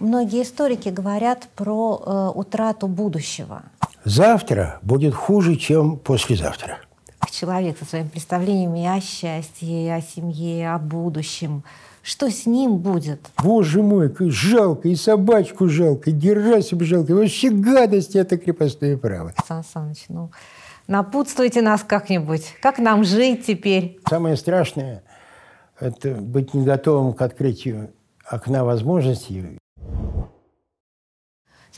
многие историки говорят про э, утрату будущего. Завтра будет хуже, чем послезавтра. Человек со своими представлениями о счастье, о семье, о будущем. Что с ним будет? Боже мой, как жалко, и собачку жалко, и Герасим жалко, вообще гадость это крепостное право. Сан Саныч, ну, напутствуйте нас как-нибудь. Как нам жить теперь? Самое страшное – это быть не готовым к открытию окна возможностей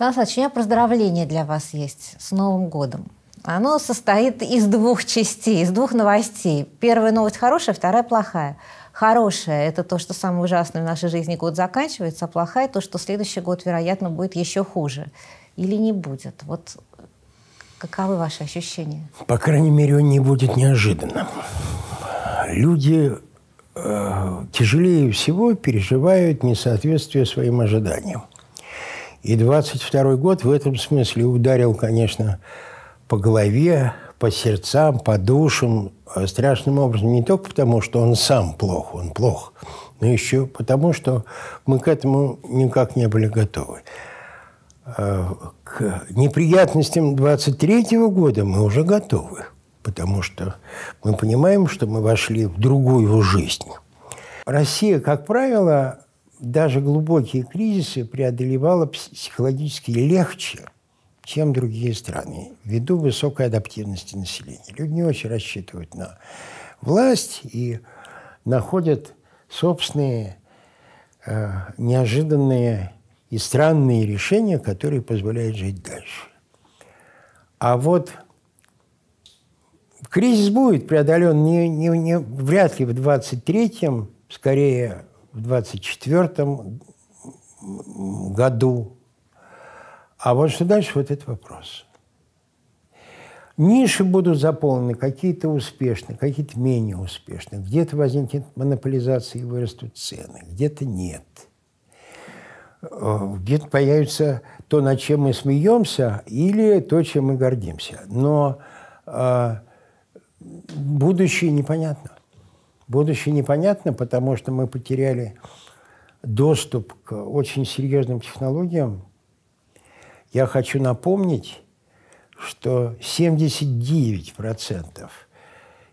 Сан Саныч, у меня поздравление для вас есть с Новым годом. Оно состоит из двух частей, из двух новостей. Первая новость хорошая, вторая плохая. Хорошая – это то, что самое ужасное в нашей жизни год заканчивается, а плохая – то, что следующий год, вероятно, будет еще хуже. Или не будет. Вот каковы ваши ощущения? По крайней мере, он не будет неожиданным. Люди э, тяжелее всего переживают несоответствие своим ожиданиям. И 22 год в этом смысле ударил, конечно, по голове, по сердцам, по душам а страшным образом. Не только потому, что он сам плох, он плох, но еще потому, что мы к этому никак не были готовы. А, к неприятностям 23 -го года мы уже готовы, потому что мы понимаем, что мы вошли в другую жизнь. Россия, как правило, даже глубокие кризисы преодолевала психологически легче, чем другие страны, ввиду высокой адаптивности населения. Люди не очень рассчитывают на власть и находят собственные э, неожиданные и странные решения, которые позволяют жить дальше. А вот кризис будет преодолен не, не, не, вряд ли в 23-м, скорее в 24 году. А вот что дальше, вот этот вопрос. Ниши будут заполнены, какие-то успешные, какие-то менее успешные. Где-то возникнет монополизация и вырастут цены, где-то нет. Э, где-то появится то, над чем мы смеемся, или то, чем мы гордимся. Но э, будущее непонятно. Будущее непонятно, потому что мы потеряли доступ к очень серьезным технологиям. Я хочу напомнить, что 79%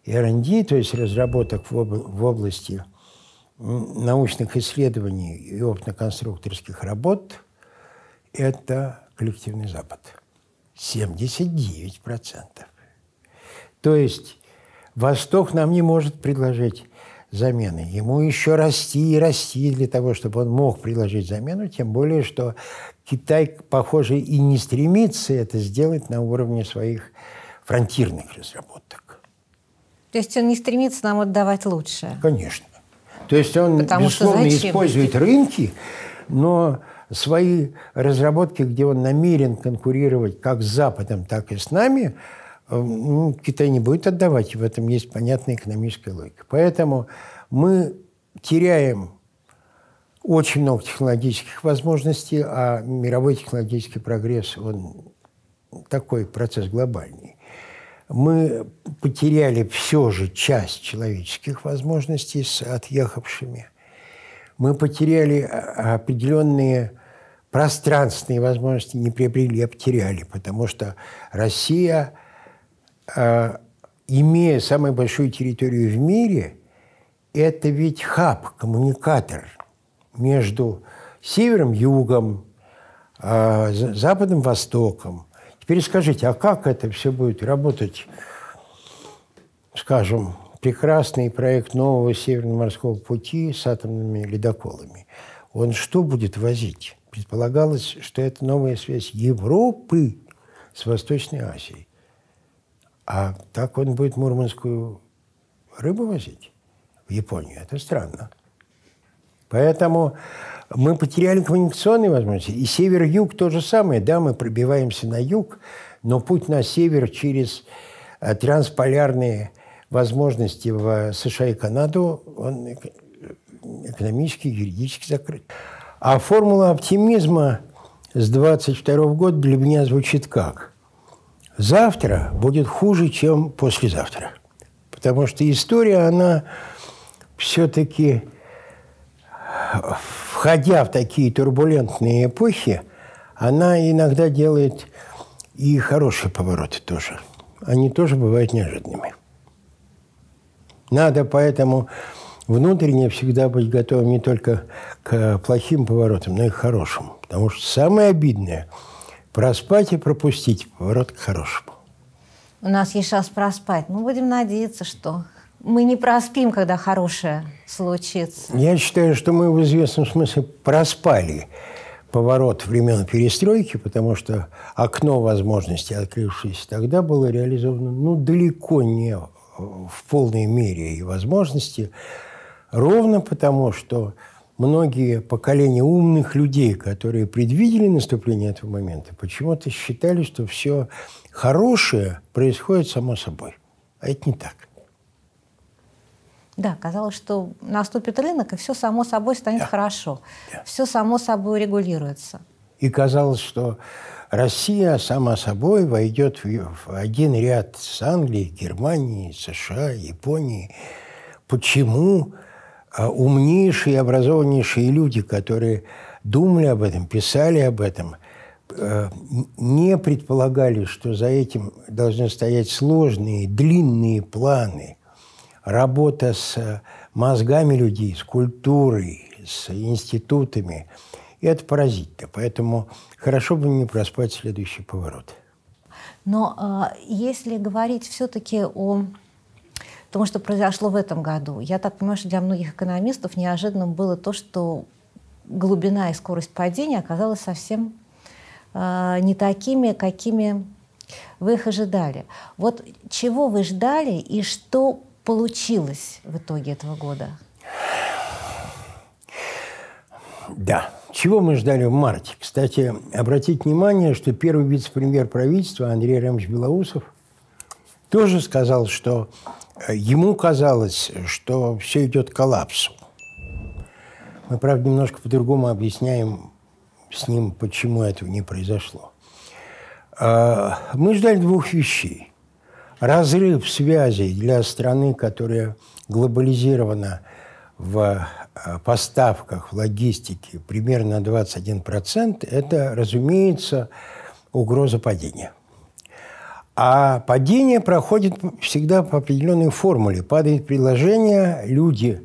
R&D, то есть разработок в, об, в области научных исследований и опытно-конструкторских работ, это коллективный Запад. 79%. То есть Восток нам не может предложить замены. Ему еще расти и расти для того, чтобы он мог предложить замену, тем более, что Китай, похоже, и не стремится это сделать на уровне своих фронтирных разработок. То есть он не стремится нам отдавать лучше? Конечно. То есть он, Потому безусловно, использует рынки, но свои разработки, где он намерен конкурировать как с Западом, так и с нами – ну, Китай не будет отдавать, и в этом есть понятная экономическая логика. Поэтому мы теряем очень много технологических возможностей, а мировой технологический прогресс, он такой процесс глобальный. Мы потеряли все же часть человеческих возможностей с отъехавшими. Мы потеряли а, а, определенные пространственные возможности, не приобрели, а потеряли, потому что Россия – а, имея самую большую территорию в мире, это ведь хаб, коммуникатор между севером, югом, а, западом, востоком. Теперь скажите, а как это все будет работать, скажем, прекрасный проект нового Северного морского пути с атомными ледоколами? Он что будет возить? Предполагалось, что это новая связь Европы с Восточной Азией. А так он будет мурманскую рыбу возить в Японию. Это странно. Поэтому мы потеряли коммуникационные возможности. И север-юг то же самое. Да, мы пробиваемся на юг, но путь на север через э, трансполярные возможности в США и Канаду, он экономически, юридически закрыт. А формула оптимизма с 22 года для меня звучит как? завтра будет хуже, чем послезавтра. Потому что история, она все-таки, входя в такие турбулентные эпохи, она иногда делает и хорошие повороты тоже. Они тоже бывают неожиданными. Надо поэтому внутренне всегда быть готовым не только к плохим поворотам, но и к хорошим. Потому что самое обидное – Проспать и пропустить поворот к хорошему. У нас есть шанс проспать. мы будем надеяться, что мы не проспим, когда хорошее случится. Я считаю, что мы в известном смысле проспали поворот времен перестройки, потому что окно возможностей, открывшееся тогда, было реализовано ну, далеко не в полной мере и возможности, ровно потому, что многие поколения умных людей, которые предвидели наступление этого момента, почему-то считали, что все хорошее происходит само собой. А это не так. Да, казалось, что наступит рынок, и все само собой станет да. хорошо. Да. Все само собой регулируется. И казалось, что Россия сама собой войдет в один ряд с Англией, Германией, США, Японией. Почему? Почему? А, умнейшие, образованнейшие люди, которые думали об этом, писали об этом, а, не предполагали, что за этим должны стоять сложные, длинные планы, работа с а, мозгами людей, с культурой, с институтами. И это поразительно. Поэтому хорошо бы не проспать следующий поворот. Но э, если говорить все-таки о Потому что произошло в этом году. Я так понимаю, что для многих экономистов неожиданным было то, что глубина и скорость падения оказалась совсем э, не такими, какими вы их ожидали. Вот чего вы ждали и что получилось в итоге этого года? Да. Чего мы ждали в марте? Кстати, обратить внимание, что первый вице-премьер правительства Андрей Ремович Белоусов тоже сказал, что Ему казалось, что все идет к коллапсу. Мы, правда, немножко по-другому объясняем с ним, почему этого не произошло. А, мы ждали двух вещей. Разрыв связей для страны, которая глобализирована в а, поставках, в логистике примерно 21%, это, разумеется, угроза падения. А падение проходит всегда по определенной формуле. Падает предложение, люди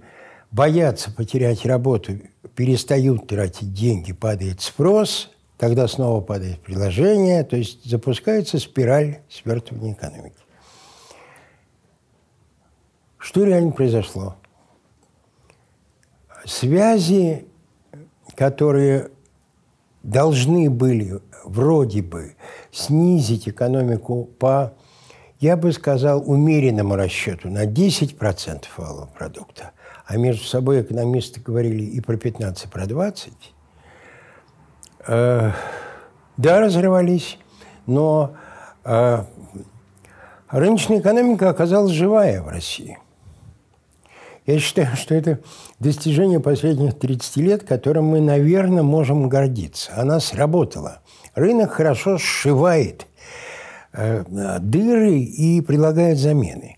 боятся потерять работу, перестают тратить деньги, падает спрос, тогда снова падает предложение, то есть запускается спираль свертывания экономики. Что реально произошло? Связи, которые должны были вроде бы снизить экономику по, я бы сказал, умеренному расчету на 10% валового продукта, а между собой экономисты говорили и про 15, про 20, э, да, разрывались, но э, рыночная экономика оказалась живая в России – я считаю, что это достижение последних 30 лет, которым мы, наверное, можем гордиться. Она сработала. Рынок хорошо сшивает э, дыры и предлагает замены.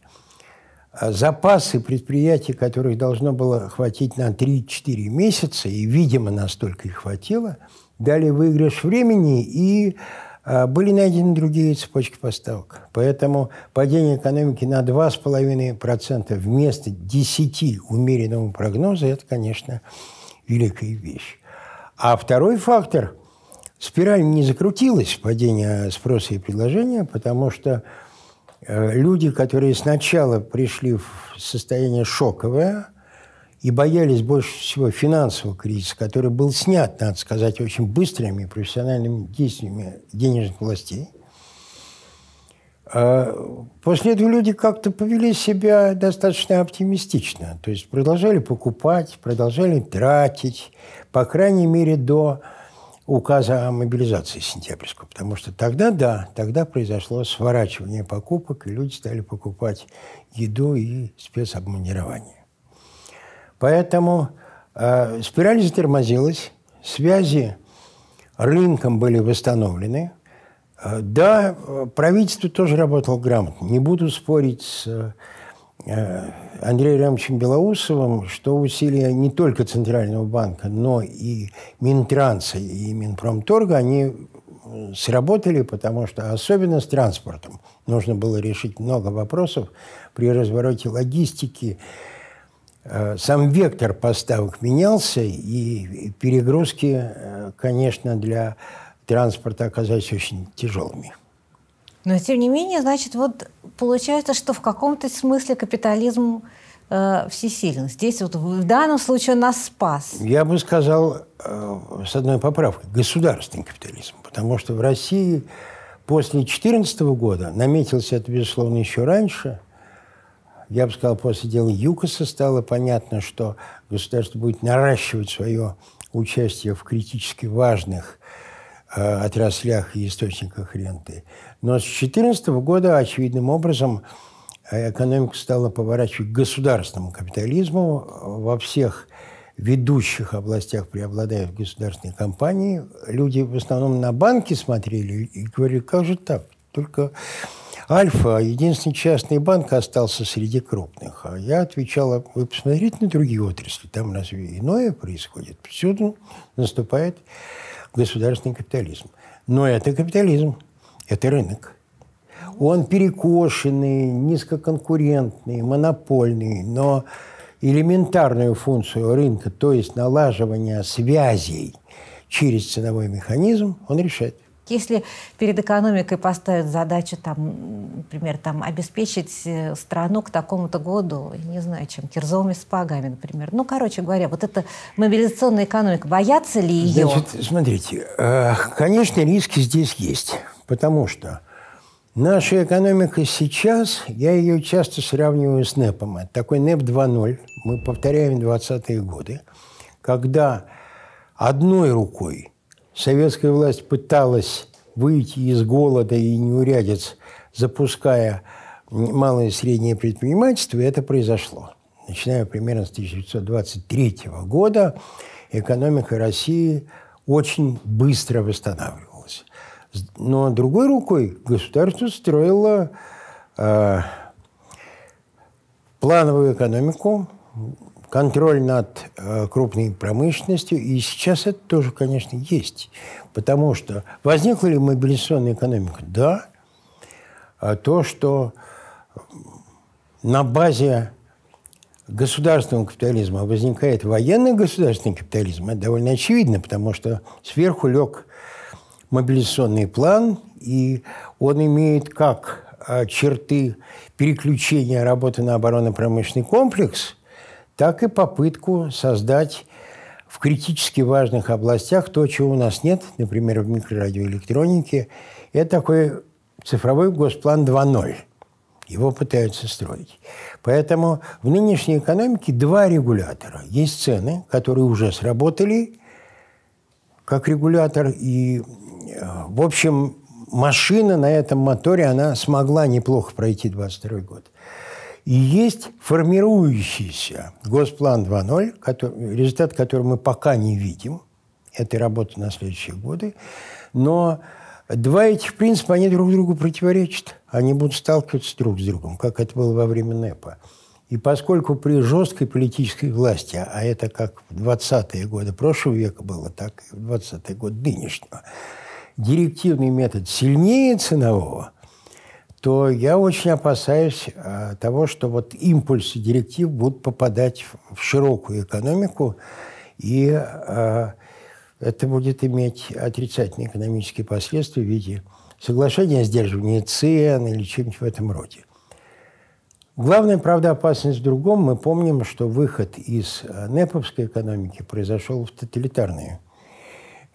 А запасы предприятий, которых должно было хватить на 3-4 месяца, и, видимо, настолько их хватило, дали выигрыш времени и а, были найдены другие цепочки поставок. Поэтому падение экономики на 2,5% вместо 10 умеренного прогноза – это, конечно, великая вещь. А второй фактор – спираль не закрутилась, падение спроса и предложения, потому что э, люди, которые сначала пришли в состояние шоковое, и боялись больше всего финансового кризиса, который был снят, надо сказать, очень быстрыми профессиональными действиями денежных властей. А после этого люди как-то повели себя достаточно оптимистично. То есть продолжали покупать, продолжали тратить, по крайней мере, до указа о мобилизации сентябрьского. Потому что тогда, да, тогда произошло сворачивание покупок, и люди стали покупать еду и спецобмундирование. Поэтому э, спираль затормозилась, связи рынком были восстановлены. Э, да, правительство тоже работало грамотно. Не буду спорить с э, Андреем Рамовичем Белоусовым, что усилия не только Центрального банка, но и Минтранса и Минпромторга, они э, сработали, потому что особенно с транспортом нужно было решить много вопросов при развороте логистики, Э, сам вектор поставок менялся, и перегрузки, э, конечно, для транспорта оказались очень тяжелыми. Но, тем не менее, значит, вот получается, что в каком-то смысле капитализм э, всесилен. Здесь вот в данном случае нас спас. Я бы сказал, э, с одной поправкой, государственный капитализм. Потому что в России после 2014 года, наметился это, безусловно, еще раньше – я бы сказал, после дела ЮКОСа стало понятно, что государство будет наращивать свое участие в критически важных э, отраслях и источниках ренты. Но с 2014 года очевидным образом э, экономика стала поворачивать к государственному капитализму. Во всех ведущих областях преобладают государственные компании. Люди в основном на банки смотрели и говорили, как же так? Только Альфа, единственный частный банк, остался среди крупных. А я отвечала: вы посмотрите на другие отрасли, там разве иное происходит. Всюду наступает государственный капитализм. Но это капитализм, это рынок. Он перекошенный, низкоконкурентный, монопольный, но элементарную функцию рынка, то есть налаживание связей через ценовой механизм, он решает. Если перед экономикой поставят задачу, там, например, там, обеспечить э, страну к такому-то году, не знаю, чем, кирзовыми сапогами, например. Ну, короче говоря, вот эта мобилизационная экономика, боятся ли ее? Значит, смотрите, э, конечно, риски здесь есть, потому что Наша экономика сейчас, я ее часто сравниваю с НЭПом. Это такой НЭП 2.0, мы повторяем 20-е годы, когда одной рукой Советская власть пыталась выйти из голода и неурядиц, запуская малое и среднее предпринимательство, и это произошло. Начиная примерно с 1923 года, экономика России очень быстро восстанавливалась. Но другой рукой государство строило э, плановую экономику, контроль над э, крупной промышленностью. И сейчас это тоже, конечно, есть. Потому что возникла ли мобилизационная экономика? Да. А то, что на базе государственного капитализма возникает военный государственный капитализм, это довольно очевидно, потому что сверху лег мобилизационный план, и он имеет как э, черты переключения работы на оборонно-промышленный комплекс – так и попытку создать в критически важных областях то, чего у нас нет, например, в микрорадиоэлектронике, это такой цифровой госплан 2.0. Его пытаются строить. Поэтому в нынешней экономике два регулятора. Есть цены, которые уже сработали как регулятор. И, э, в общем, машина на этом моторе, она смогла неплохо пройти 22 год. И есть формирующийся Госплан 2.0, который, результат которого мы пока не видим. Это работа на следующие годы. Но два этих принципа, они друг другу противоречат. Они будут сталкиваться друг с другом, как это было во время НЭПа. И поскольку при жесткой политической власти, а это как в 20-е годы прошлого века было, так и в 20-е годы нынешнего, директивный метод сильнее ценового, то я очень опасаюсь а, того, что вот импульсы директив будут попадать в широкую экономику, и а, это будет иметь отрицательные экономические последствия в виде соглашения о сдерживании цен или чем-нибудь в этом роде. Главная, правда, опасность в другом. Мы помним, что выход из а, НЭПовской экономики произошел в тоталитарную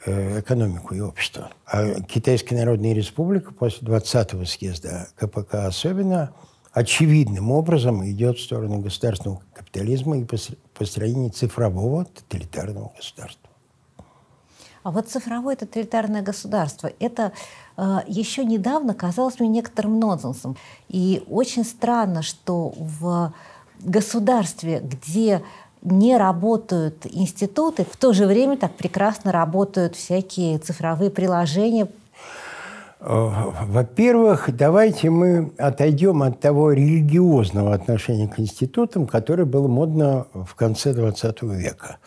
Э, экономику и общество. А Китайская Народная Республика после 20-го съезда КПК особенно очевидным образом идет в сторону государственного капитализма и построения цифрового тоталитарного государства. А вот цифровое тоталитарное государство – это э, еще недавно казалось мне некоторым нонсенсом. И очень странно, что в государстве, где не работают институты, в то же время так прекрасно работают всякие цифровые приложения. Э, во-первых, давайте мы отойдем от того религиозного отношения к институтам, которое было модно в конце XX века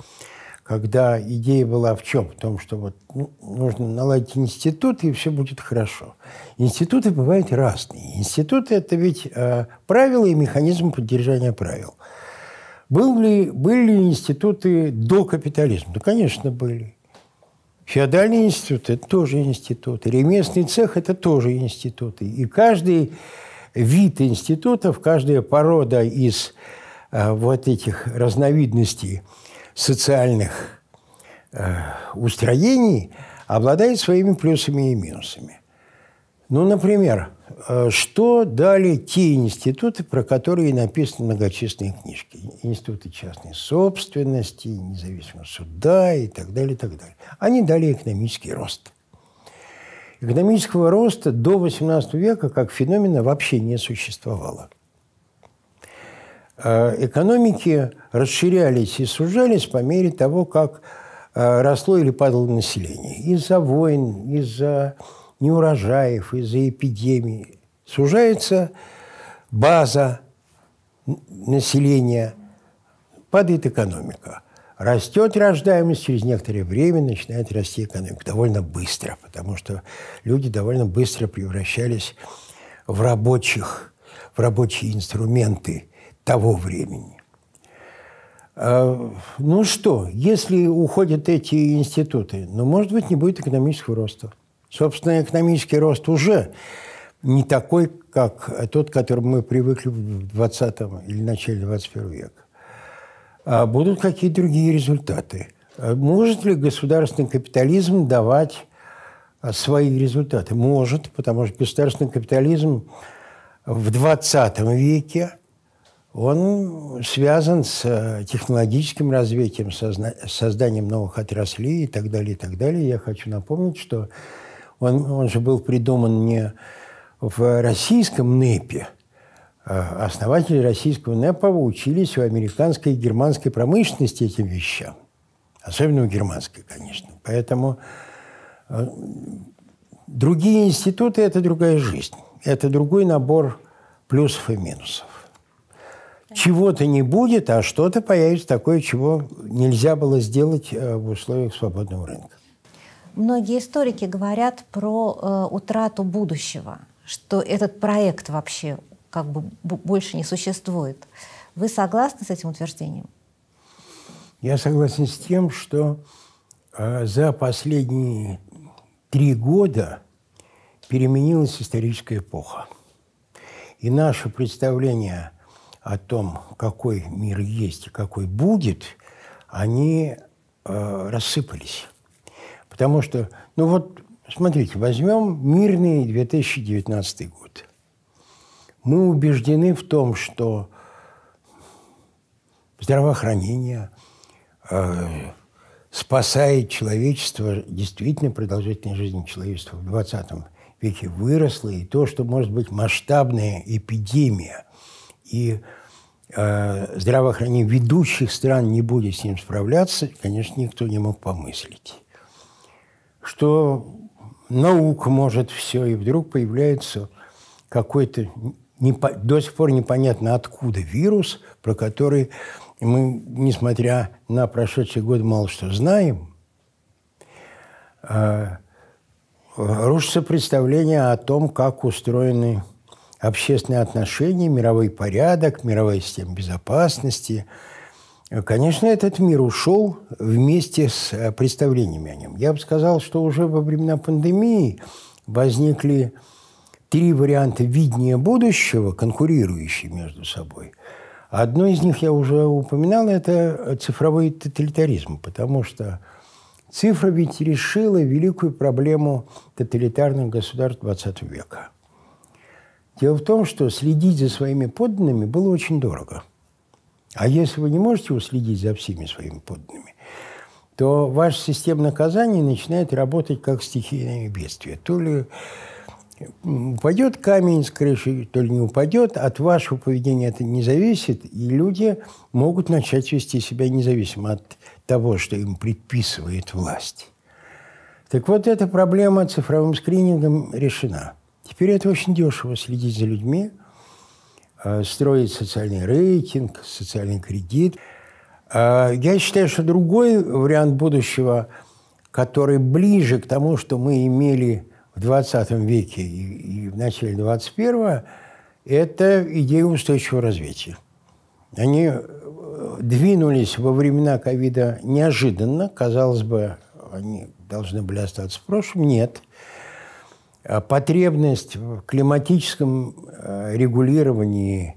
когда идея была в чем? В том, что вот ну, нужно наладить институт, и все будет хорошо. Институты бывают разные. Институты – это ведь э, правила и механизм поддержания правил. Был ли, были ли институты до капитализма? Да, ну, конечно, были. Феодальные институты это тоже институты. Ремесленный цех – это тоже институты. И каждый вид институтов, каждая порода из э, вот этих разновидностей социальных э, устроений обладает своими плюсами и минусами. Ну, например, э, что дали те институты, про которые написаны многочисленные книжки? Институты частной собственности, независимого суда и так далее, и так далее. Они дали экономический рост. Экономического роста до XVIII века как феномена вообще не существовало. Э, экономики расширялись и сужались по мере того, как э, росло или падало население. Из-за войн, из-за неурожаев, из-за эпидемии. Сужается база населения, падает экономика. Растет рождаемость, через некоторое время начинает расти экономика. Довольно быстро, потому что люди довольно быстро превращались в рабочих, в рабочие инструменты того времени. А, ну что, если уходят эти институты, ну, может быть, не будет экономического роста. Собственно, экономический рост уже не такой, как тот, к которому мы привыкли в 20 или начале 21 века. А будут какие то другие результаты. А может ли государственный капитализм давать а, свои результаты? Может, потому что государственный капитализм в 20 веке он связан с а, технологическим развитием, созданием новых отраслей и так далее, и так далее. Я хочу напомнить, что он, он же был придуман не в российском НЭПе. А основатели российского НЭПа учились у американской и германской промышленности этим вещам. Особенно у германской, конечно. Поэтому э, другие институты – это другая жизнь. Это другой набор плюсов и минусов. Чего-то не будет, а что-то появится такое, чего нельзя было сделать э, в условиях свободного рынка. Многие историки говорят про э, утрату будущего, что этот проект вообще как бы больше не существует. Вы согласны с этим утверждением? Я согласен с тем, что э, за последние три года переменилась историческая эпоха. И наше представление о том, какой мир есть и какой будет, они э, рассыпались. Потому что, ну вот, смотрите, возьмем мирный 2019 год. Мы убеждены в том, что здравоохранение э, спасает человечество, действительно продолжительность жизни человечества в 20 веке выросла, и то, что может быть масштабная эпидемия, и э, здравоохранение ведущих стран не будет с ним справляться, конечно, никто не мог помыслить что наука может все, и вдруг появляется какой-то непо- до сих пор непонятно откуда вирус, про который мы, несмотря на прошедший год, мало что знаем. Э- рушится представление о том, как устроены общественные отношения, мировой порядок, мировая система безопасности – Конечно, этот мир ушел вместе с э, представлениями о нем. Я бы сказал, что уже во времена пандемии возникли три варианта видения будущего, конкурирующие между собой. Одно из них я уже упоминал, это цифровой тоталитаризм, потому что цифра ведь решила великую проблему тоталитарных государств XX века. Дело в том, что следить за своими подданными было очень дорого – а если вы не можете уследить за всеми своими подданными, то ваша система наказаний начинает работать как стихийное бедствие. То ли упадет камень с крыши, то ли не упадет, от вашего поведения это не зависит, и люди могут начать вести себя независимо от того, что им предписывает власть. Так вот, эта проблема цифровым скринингом решена. Теперь это очень дешево следить за людьми, Э, строить социальный рейтинг, социальный кредит. Э, я считаю, что другой вариант будущего, который ближе к тому, что мы имели в 20 веке и в начале 21 это идея устойчивого развития. Они э, двинулись во времена ковида неожиданно. Казалось бы, они должны были остаться в прошлом. Нет. Потребность в климатическом Э, регулировании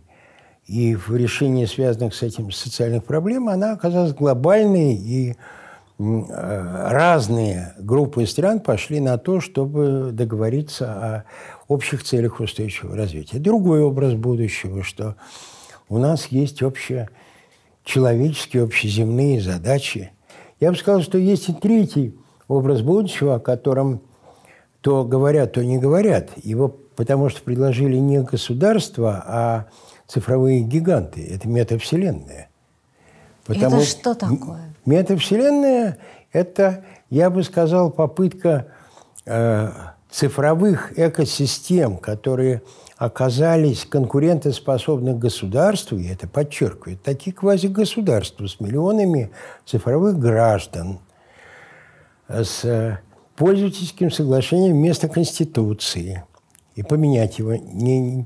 и в решении связанных с этим социальных проблем, она оказалась глобальной, и э, разные группы стран пошли на то, чтобы договориться о общих целях устойчивого развития. Другой образ будущего, что у нас есть общечеловеческие, общеземные задачи. Я бы сказал, что есть и третий образ будущего, о котором то говорят, то не говорят. Его потому что предложили не государство, а цифровые гиганты. Это метавселенная. Потому это что такое? Метавселенная – это, я бы сказал, попытка э, цифровых экосистем, которые оказались конкурентоспособны государству, и это подчеркивает, такие квазигосударства с миллионами цифровых граждан, э, с пользовательским соглашением вместо Конституции и поменять его. Не,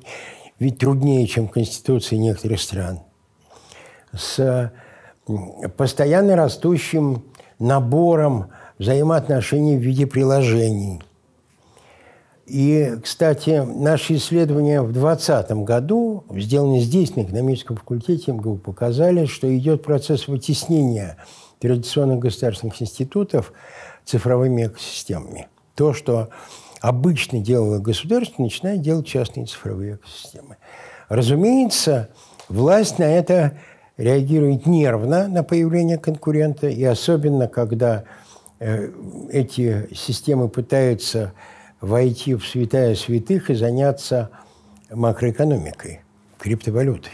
ведь труднее, чем Конституции некоторых стран. С постоянно растущим набором взаимоотношений в виде приложений. И, кстати, наши исследования в 2020 году, сделанные здесь, на экономическом факультете МГУ, показали, что идет процесс вытеснения традиционных государственных институтов цифровыми экосистемами. То, что обычно делало государство, начинает делать частные цифровые экосистемы. Разумеется, власть на это реагирует нервно на появление конкурента, и особенно, когда э, эти системы пытаются войти в святая святых и заняться макроэкономикой, криптовалютой,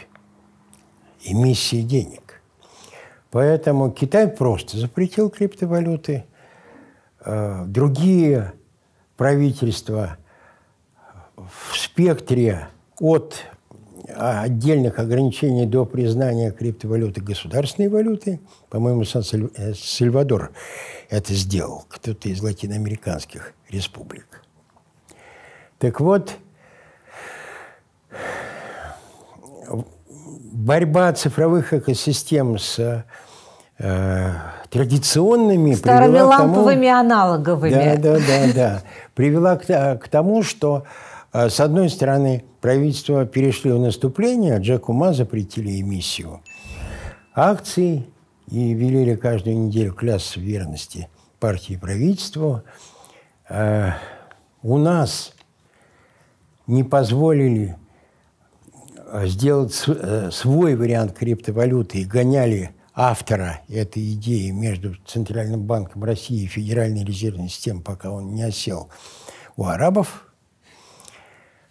эмиссией денег. Поэтому Китай просто запретил криптовалюты – Э, другие правительства в спектре от а, отдельных ограничений до признания криптовалюты государственной валютой. По-моему, Сан-Сальвадор э, это сделал, кто-то из латиноамериканских республик. Так вот, борьба цифровых экосистем с э, традиционными Старыми ламповыми тому, аналоговыми. Да, да, да, да. Привела к, э, к тому, что э, с одной стороны, правительство перешли в наступление, а Джеку Ма запретили эмиссию акций и велели каждую неделю класс верности партии и правительству. Э, у нас не позволили сделать свой вариант криптовалюты и гоняли автора этой идеи между Центральным банком России и Федеральной резервной системой, пока он не осел у арабов.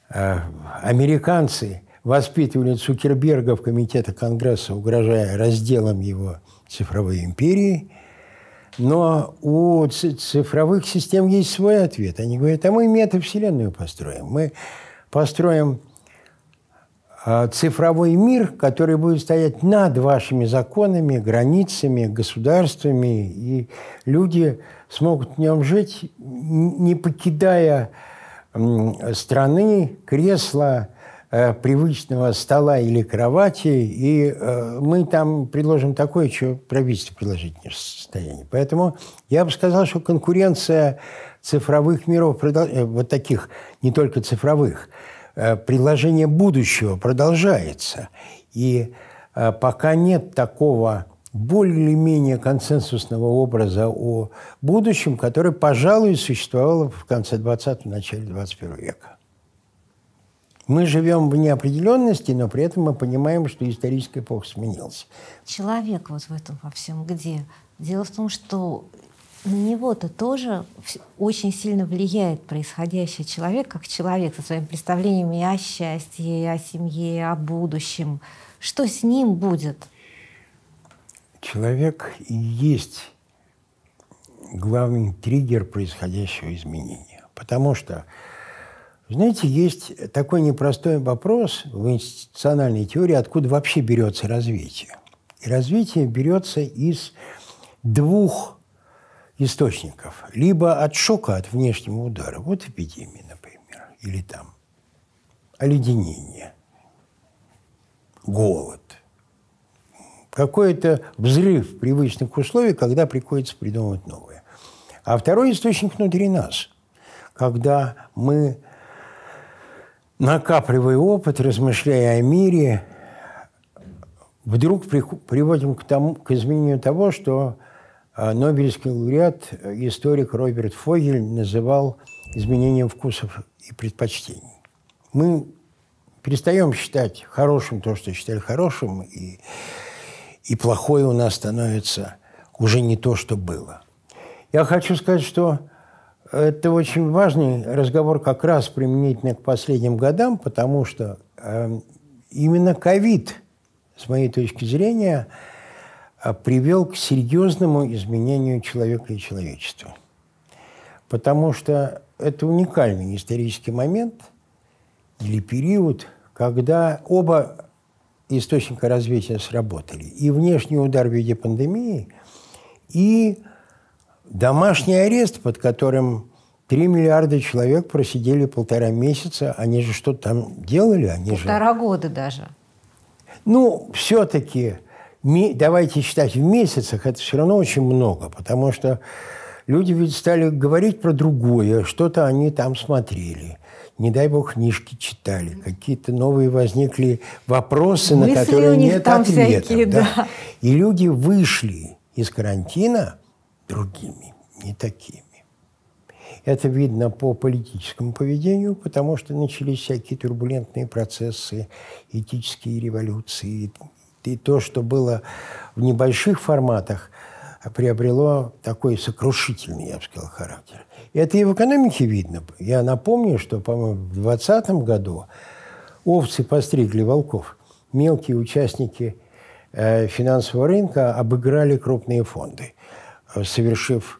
А, американцы воспитывали Цукерберга в Комитете Конгресса, угрожая разделом его цифровой империи. Но у цифровых систем есть свой ответ. Они говорят, а мы метавселенную построим. Мы построим Э, цифровой мир, который будет стоять над вашими законами, границами, государствами, и люди смогут в нем жить, не покидая страны, кресла, э, привычного стола или кровати, и э, мы там предложим такое, что правительство предложить не в состоянии. Поэтому я бы сказал, что конкуренция цифровых миров, вот таких, не только цифровых – Э, предложение будущего продолжается. И э, пока нет такого более-менее консенсусного образа о будущем, который, пожалуй, существовал в конце 20-го, начале 21 века. Мы живем в неопределенности, но при этом мы понимаем, что исторический эпох сменился. Человек вот в этом во всем где? Дело в том, что на него-то тоже очень сильно влияет происходящее человек, как человек со своими представлениями о счастье, о семье, о будущем. Что с ним будет? Человек и есть главный триггер происходящего изменения. Потому что, знаете, есть такой непростой вопрос в институциональной теории, откуда вообще берется развитие. И развитие берется из двух источников. Либо от шока, от внешнего удара. Вот эпидемия, например, или там оледенение, голод. Какой-то взрыв привычных условий, когда приходится придумывать новое. А второй источник внутри нас, когда мы, накапливая опыт, размышляя о мире, вдруг приводим к, тому, к изменению того, что а Нобелевский лауреат, э, историк Роберт Фогель называл изменением вкусов и предпочтений. Мы перестаем считать хорошим то, что считали хорошим, и, и плохое у нас становится уже не то, что было. Я хочу сказать, что это очень важный разговор как раз применительно к последним годам, потому что э, именно ковид, с моей точки зрения, а, привел к серьезному изменению человека и человечества. Потому что это уникальный исторический момент или период, когда оба источника развития сработали. И внешний удар в виде пандемии, и домашний арест, под которым 3 миллиарда человек просидели полтора месяца. Они же что-то там делали? Они полтора же... года даже. Ну, все-таки давайте считать в месяцах, это все равно очень много, потому что люди ведь стали говорить про другое, что-то они там смотрели. Не дай бог книжки читали, какие-то новые возникли вопросы, Мысли на которые у них нет там ответов. Всякие, да. Да. И люди вышли из карантина другими, не такими. Это видно по политическому поведению, потому что начались всякие турбулентные процессы, этические революции, и то, что было в небольших форматах, приобрело такой сокрушительный, я бы сказал, характер. И это и в экономике видно. Я напомню, что, по-моему, в 2020 году овцы постригли волков. Мелкие участники э, финансового рынка обыграли крупные фонды, э, совершив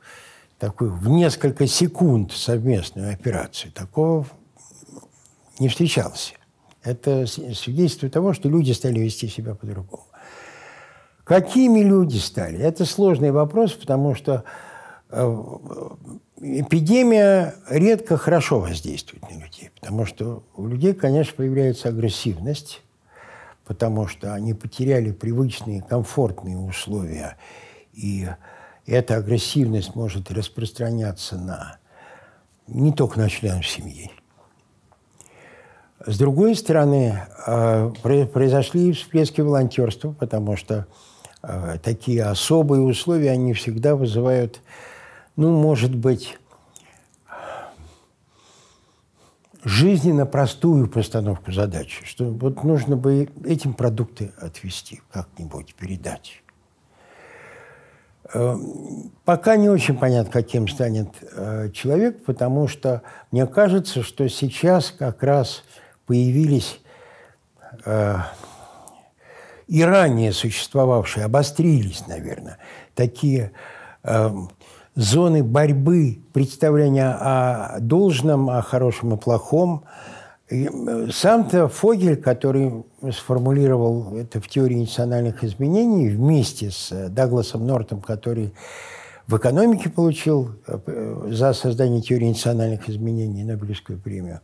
такую в несколько секунд совместную операцию. Такого не встречалось. Это свидетельство того, что люди стали вести себя по-другому. Какими люди стали? Это сложный вопрос, потому что э, эпидемия редко хорошо воздействует на людей, потому что у людей, конечно, появляется агрессивность, потому что они потеряли привычные комфортные условия, и эта агрессивность может распространяться на не только на членов семьи, с другой стороны, э, произошли всплески волонтерства, потому что э, такие особые условия, они всегда вызывают, ну, может быть, жизненно простую постановку задачи, что вот нужно бы этим продукты отвести, как-нибудь передать. Э, пока не очень понятно, каким станет человек, потому что мне кажется, что сейчас как раз появились э, и ранее существовавшие, обострились, наверное, такие э, зоны борьбы, представления о должном, о хорошем и плохом. Э, сам-то Фогель, который сформулировал это в теории национальных изменений вместе с э, Дагласом Нортом, который в экономике получил э, за создание теории национальных изменений Нобелевскую премию,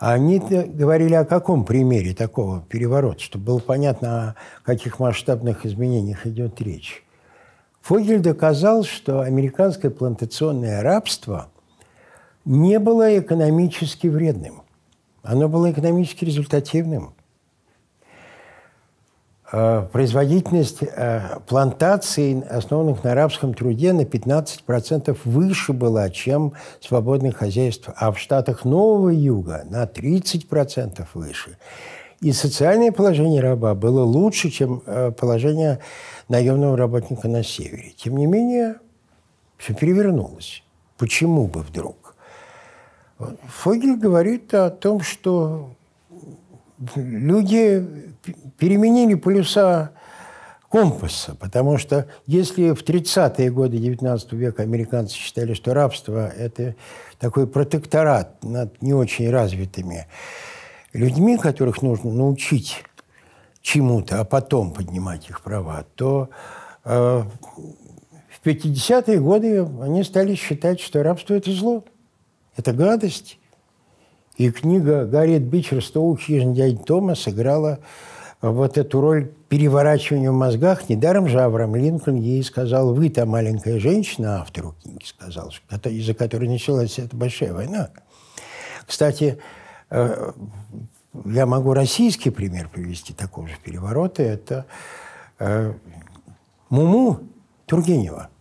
а Они говорили о каком примере такого переворота, чтобы было понятно, о каких масштабных изменениях идет речь. Фогель доказал, что американское плантационное рабство не было экономически вредным. Оно было экономически результативным. Э, производительность э, плантаций, основанных на арабском труде, на 15% выше была, чем свободных хозяйств, а в штатах Нового Юга на 30% выше. И социальное положение раба было лучше, чем э, положение наемного работника на севере. Тем не менее, все перевернулось. Почему бы вдруг? Фогель говорит о том, что люди переменили полюса компаса, потому что если в 30-е годы XIX века американцы считали, что рабство – это такой протекторат над не очень развитыми людьми, которых нужно научить чему-то, а потом поднимать их права, то э, в 50-е годы они стали считать, что рабство – это зло, это гадость, и книга Гарриет Бичер «Стоучий дядь Тома» сыграла вот эту роль переворачивания в мозгах. Недаром же Авраам Линкольн ей сказал, вы та маленькая женщина, а автору книги сказал, из-за которой началась эта большая война. Кстати, э, я могу российский пример привести такого же переворота. Это э, Муму Тургенева –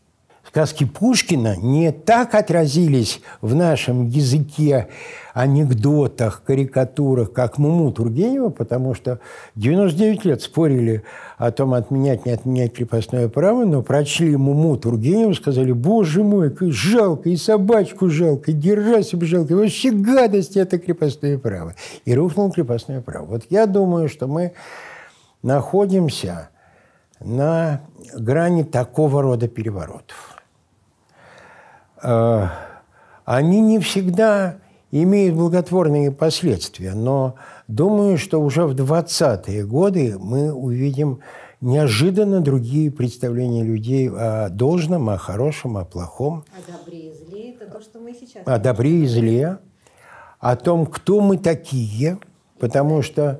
сказки Пушкина не так отразились в нашем языке, анекдотах, карикатурах, как Муму Тургенева, потому что 99 лет спорили о том, отменять, не отменять крепостное право, но прочли Муму Тургенева, сказали, боже мой, как жалко, и собачку жалко, и Герасим жалко, и вообще гадость это крепостное право. И рухнул крепостное право. Вот я думаю, что мы находимся на грани такого рода переворотов. Э, они не всегда имеют благотворные последствия, но думаю, что уже в 20-е годы мы увидим неожиданно другие представления людей о должном, о хорошем, о плохом. О добре и зле – это то, что мы сейчас. О добре и зле, о том, кто мы такие, потому что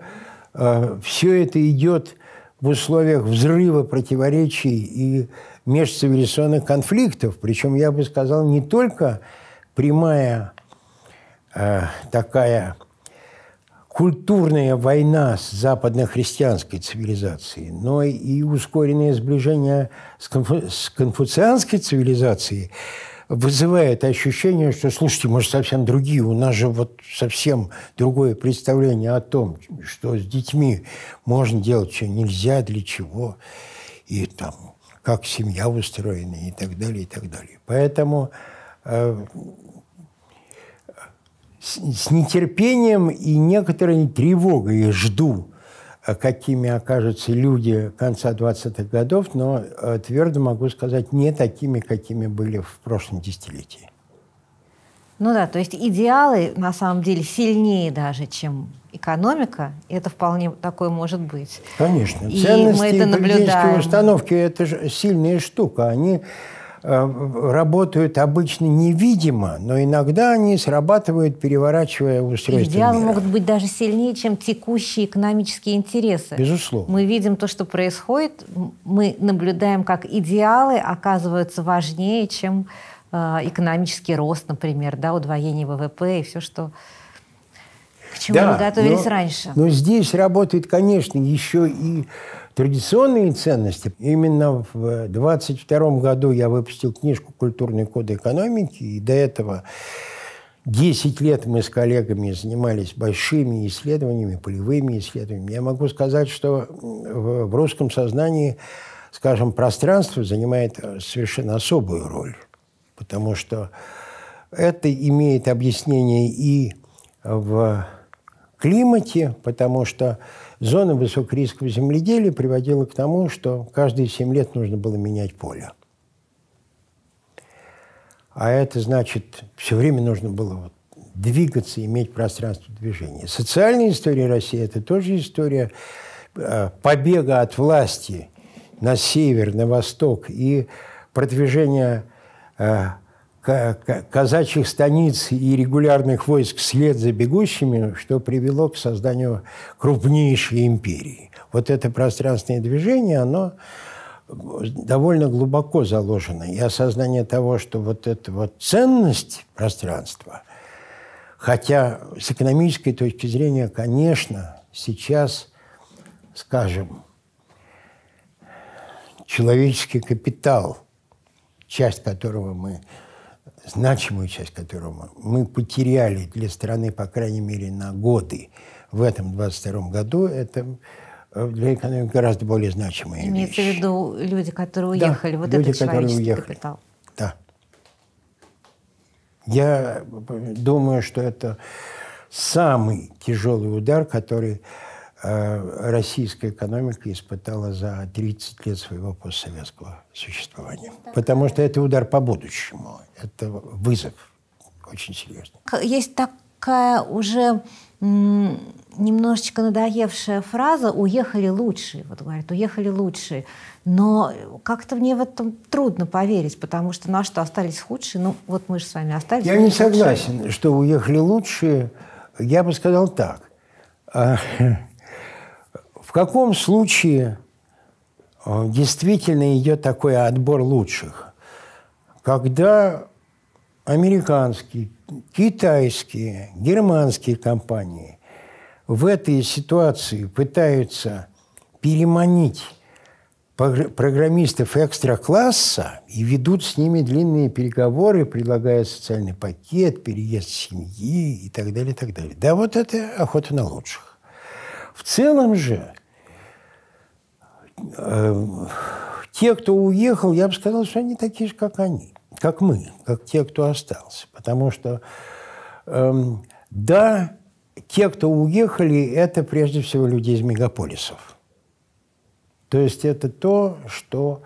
э, все это идет в условиях взрыва противоречий и межцивилизационных конфликтов. Причем, я бы сказал, не только прямая э, такая культурная война с западно-христианской цивилизацией, но и ускоренное сближение с, конфу с конфуцианской цивилизацией вызывает ощущение, что, слушайте, может, совсем другие, у нас же вот совсем другое представление о том, что с детьми можно делать, что нельзя, для чего, и там как семья устроена и так далее, и так далее. Поэтому э, с, с нетерпением и некоторой тревогой жду, э, какими окажутся люди конца 20-х годов, но э, твердо могу сказать, не такими, какими были в прошлом десятилетии. Ну да, то есть идеалы на самом деле сильнее даже, чем экономика, и это вполне такое может быть. Конечно. И Ценности мы это наблюдаем. установки – это же сильная штука. Они э, работают обычно невидимо, но иногда они срабатывают, переворачивая устройство Идеалы мира. могут быть даже сильнее, чем текущие экономические интересы. Безусловно. Мы видим то, что происходит, мы наблюдаем, как идеалы оказываются важнее, чем Э, экономический рост, например, да, удвоение ВВП и все, что к чему да, мы готовились но, раньше. Но здесь работают, конечно, еще и традиционные ценности. Именно в 22 году я выпустил книжку «Культурный код экономики», и до этого 10 лет мы с коллегами занимались большими исследованиями, полевыми исследованиями. Я могу сказать, что в русском сознании, скажем, пространство занимает э, совершенно особую роль потому что это имеет объяснение и в климате, потому что зона высокорискового земледелия приводила к тому, что каждые 7 лет нужно было менять поле. А это значит, все время нужно было вот двигаться, иметь пространство движения. Социальная история России – это тоже история э, побега от власти на север, на восток и продвижения Э, казачьих станиц и регулярных войск вслед за бегущими, что привело к созданию крупнейшей империи. Вот это пространственное движение, оно довольно глубоко заложено. И осознание того, что вот эта вот ценность пространства, хотя с экономической точки зрения, конечно, сейчас, скажем, человеческий капитал – часть которого мы, значимую часть которого мы потеряли для страны, по крайней мере, на годы в этом 22 году, это э, для экономики гораздо более значимые Имеется вещи. в виду люди, которые уехали, да, вот люди, этот которые уехали. капитал. Да. Я думаю, что это самый тяжелый удар, который а российская экономика испытала за 30 лет своего постсоветского существования. Потому что это удар по будущему, это вызов очень серьезный. Есть такая уже немножечко надоевшая фраза «уехали лучшие», вот говорят, «уехали лучшие». Но как-то мне в этом трудно поверить, потому что на ну, что остались худшие? Ну, вот мы же с вами остались. Я не согласен, что уехали лучшие. Я бы сказал так. А, в каком случае э, действительно идет такой отбор лучших? Когда американские, китайские, германские компании в этой ситуации пытаются переманить программистов экстра-класса и ведут с ними длинные переговоры, предлагая социальный пакет, переезд семьи и так далее, и так далее. Да вот это охота на лучших. В целом же Э, те, кто уехал, я бы сказал, что они такие же, как они, как мы, как те, кто остался. Потому что, эм, да, те, кто уехали, это прежде всего люди из мегаполисов. То есть это то, что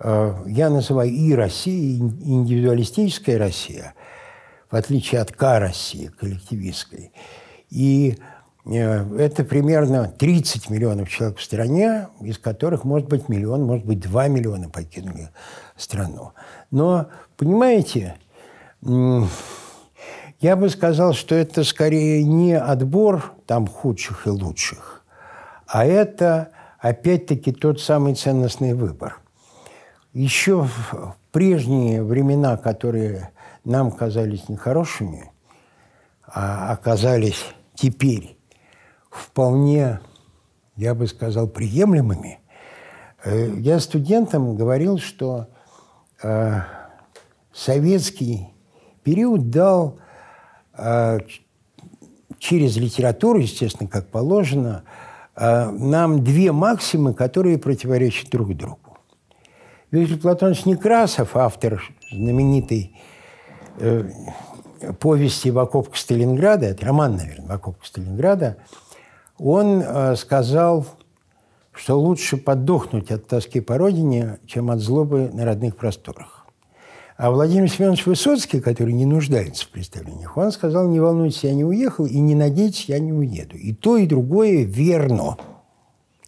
э, я называю и Россия, индивидуалистическая Россия, в отличие от К-России, коллективистской, и Э, это примерно 30 миллионов человек в стране, из которых, может быть, миллион, может быть, 2 миллиона покинули страну. Но, понимаете, я бы сказал, что это скорее не отбор там худших и лучших, а это, опять-таки, тот самый ценностный выбор. Еще в прежние времена, которые нам казались нехорошими, а оказались теперь вполне, я бы сказал, приемлемыми. Э, я студентам говорил, что э, советский период дал э, через литературу, естественно, как положено, э, нам две максимы, которые противоречат друг другу. Виктор Платонович Некрасов, автор знаменитой э, повести «Вакопка Сталинграда», это роман, наверное, «Вакопка Сталинграда», он э, сказал, что лучше подохнуть от тоски по родине, чем от злобы на родных просторах. А Владимир Семенович Высоцкий, который не нуждается в представлениях, он сказал, не волнуйтесь, я не уехал, и не надейтесь, я не уеду. И то, и другое верно.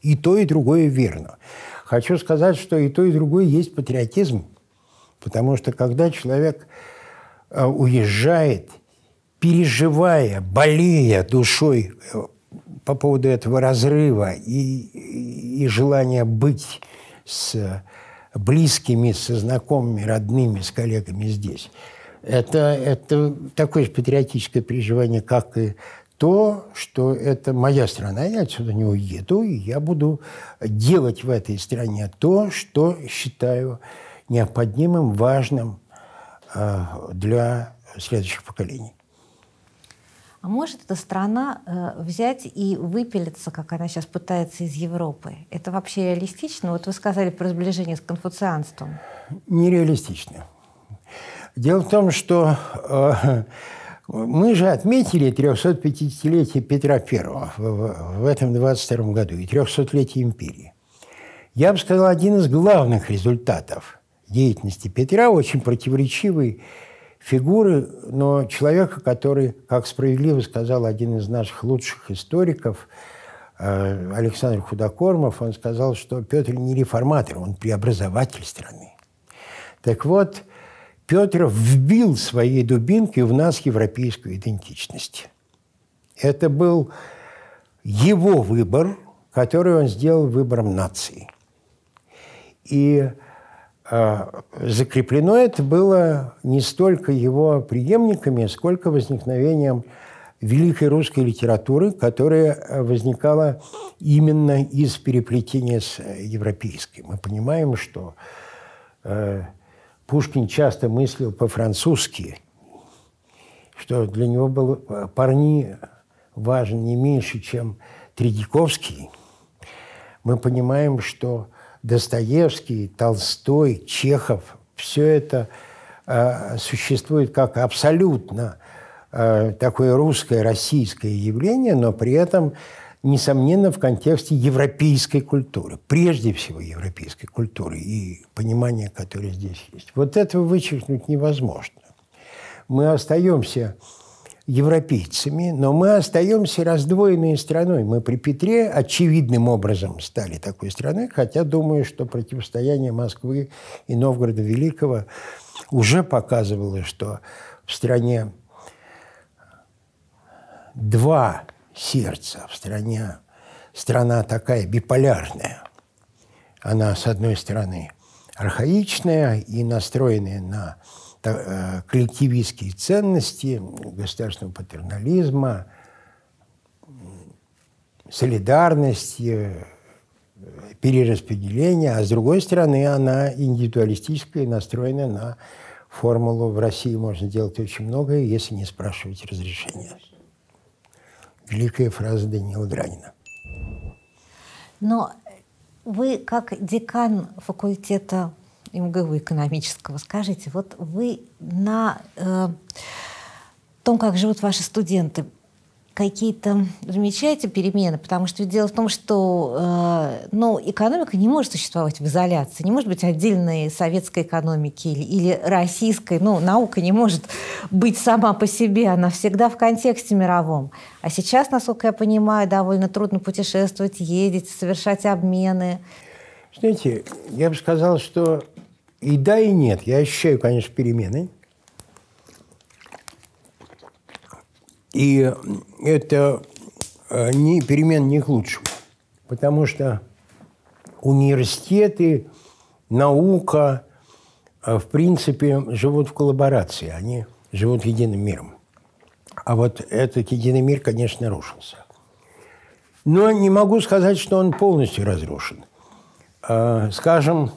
И то, и другое верно. Хочу сказать, что и то, и другое есть патриотизм. Потому что когда человек э, уезжает, переживая, болея душой э, по поводу этого разрыва и, и желания быть с близкими, со знакомыми, родными, с коллегами здесь. Это, это такое же патриотическое переживание, как и то, что это моя страна, я отсюда не уеду, и я буду делать в этой стране то, что считаю необходимым, важным э, для следующих поколений. А может эта страна э, взять и выпилиться, как она сейчас пытается, из Европы? Это вообще реалистично? Вот вы сказали про сближение с конфуцианством. Нереалистично. Дело в том, что э, мы же отметили 350-летие Петра I в, в этом 22 году и 300-летие империи. Я бы сказал, один из главных результатов деятельности Петра, очень противоречивый фигуры, но человека, который, как справедливо сказал один из наших лучших историков, э, Александр Худокормов, он сказал, что Петр не реформатор, он преобразователь страны. Так вот, Петр вбил своей дубинкой в нас европейскую идентичность. Это был его выбор, который он сделал выбором нации. И Э, закреплено это было не столько его преемниками, сколько возникновением великой русской литературы, которая э, возникала именно из переплетения с э, европейской. Мы понимаем, что э, Пушкин часто мыслил по-французски, что для него был парни важен не меньше, чем Тредяковский. Мы понимаем, что э, Достоевский, Толстой, Чехов, все это э, существует как абсолютно э, такое русское, российское явление, но при этом, несомненно, в контексте европейской культуры, прежде всего европейской культуры и понимания, которое здесь есть. Вот этого вычеркнуть невозможно. Мы остаемся европейцами, но мы остаемся раздвоенной страной. Мы при Петре очевидным образом стали такой страной, хотя думаю, что противостояние Москвы и Новгорода Великого уже показывало, что в стране два сердца, в стране страна такая биполярная. Она, с одной стороны, архаичная и настроенная на Э, коллективистские ценности государственного патернализма, солидарности, э, перераспределения, а с другой стороны она индивидуалистическая и настроена на формулу «в России можно делать очень многое, если не спрашивать разрешения». Великая фраза Даниила Дранина. Но вы, как декан факультета МГУ экономического. Скажите, вот вы на э, том, как живут ваши студенты, какие-то замечаете перемены? Потому что дело в том, что э, ну, экономика не может существовать в изоляции, не может быть отдельной советской экономики или, или российской. Ну, наука не может быть сама по себе, она всегда в контексте мировом. А сейчас, насколько я понимаю, довольно трудно путешествовать, ездить, совершать обмены. Знаете, я бы сказал, что и да, и нет. Я ощущаю, конечно, перемены. И это э, не, перемен не к лучшему. Потому что университеты, наука, э, в принципе, живут в коллаборации. Они живут единым миром. А вот этот единый мир, конечно, нарушился. Но не могу сказать, что он полностью разрушен. Э, скажем,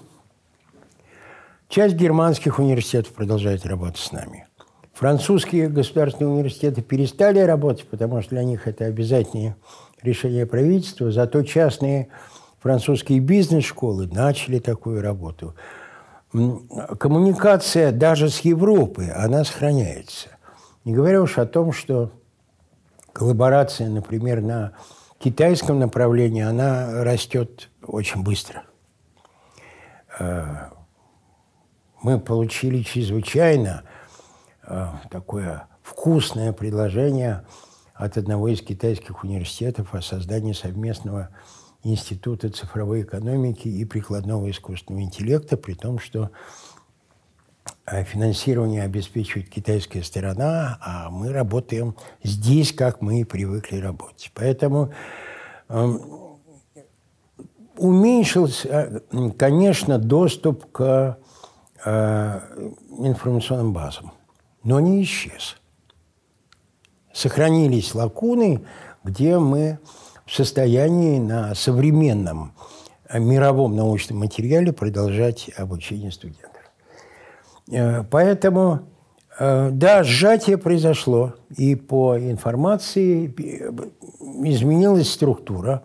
Часть германских университетов продолжает работать с нами. Французские государственные университеты перестали работать, потому что для них это обязательное решение правительства. Зато частные французские бизнес-школы начали такую работу. Коммуникация даже с Европой, она сохраняется. Не говоря уж о том, что коллаборация, например, на китайском направлении, она растет очень быстро. Э, мы получили чрезвычайно э, такое вкусное предложение от одного из китайских университетов о создании совместного Института цифровой экономики и прикладного искусственного интеллекта, при том, что э, финансирование обеспечивает китайская сторона, а мы работаем здесь, как мы и привыкли работать. Поэтому эм, э, уменьшился, конечно, доступ к Э, информационным базам. Но не исчез. Сохранились лакуны, где мы в состоянии на современном э, мировом научном материале продолжать обучение студентов. Э, поэтому да, сжатие произошло, и по информации изменилась структура.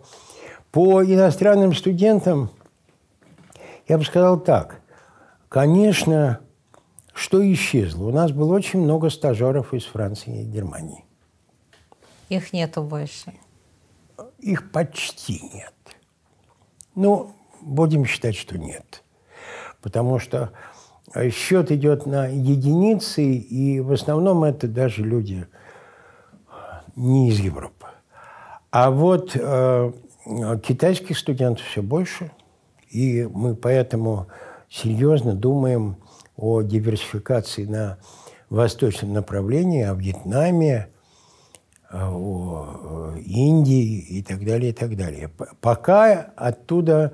По иностранным студентам я бы сказал так. Конечно, что исчезло? У нас было очень много стажеров из Франции и Германии. Их нету больше. Их почти нет. Ну, будем считать, что нет. Потому что счет идет на единицы, и в основном это даже люди не из Европы. А вот э, китайских студентов все больше, и мы поэтому серьезно думаем о диверсификации на восточном направлении, о Вьетнаме, э, о э, Индии и так далее, и так далее. Пока оттуда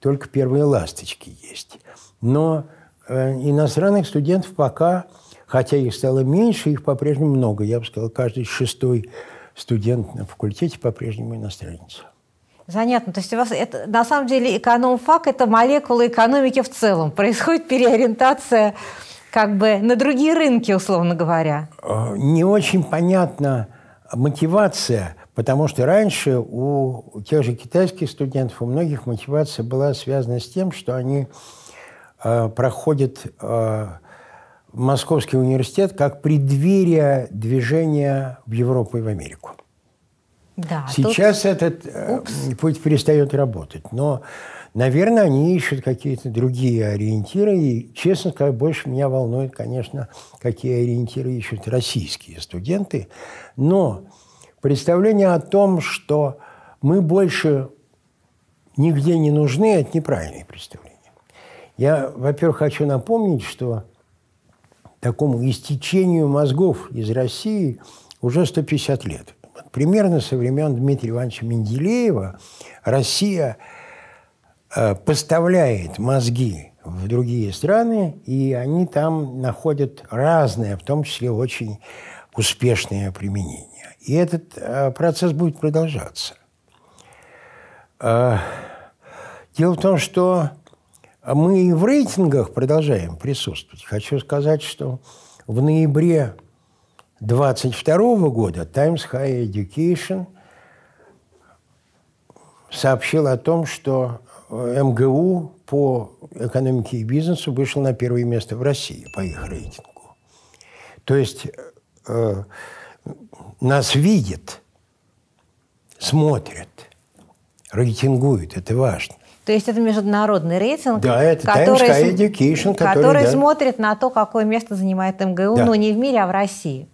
только первые ласточки есть. Но э, иностранных студентов пока, хотя их стало меньше, их по-прежнему много. Я бы сказал, каждый шестой студент на факультете по-прежнему иностранец. Занятно. То есть у вас это, на самом деле эконом-фак – это молекула экономики в целом. Происходит переориентация как бы на другие рынки, условно говоря. Э, не очень понятна мотивация, потому что раньше у тех же китайских студентов, у многих мотивация была связана с тем, что они э, проходят э, Московский университет как преддверие движения в Европу и в Америку. Да, Сейчас тут... этот э, Упс. путь перестает работать, но, наверное, они ищут какие-то другие ориентиры. И, честно сказать, больше меня волнует, конечно, какие ориентиры ищут российские студенты. Но представление о том, что мы больше нигде не нужны, это неправильное представление. Я, во-первых, хочу напомнить, что такому истечению мозгов из России уже 150 лет. Примерно со времен Дмитрия Ивановича Менделеева Россия э, поставляет мозги в другие страны, и они там находят разные, в том числе очень успешные применения. И этот э, процесс будет продолжаться. Э, дело в том, что мы и в рейтингах продолжаем присутствовать. Хочу сказать, что в ноябре 22 года Times Higher Education сообщил о том, что э, МГУ по экономике и бизнесу вышел на первое место в России по их рейтингу. То есть э, нас видят, смотрят, рейтингуют. Это важно. То есть это международный рейтинг, да, это который, Times High Education, который, который да. смотрит на то, какое место занимает МГУ, да. но ну, не в мире, а в России.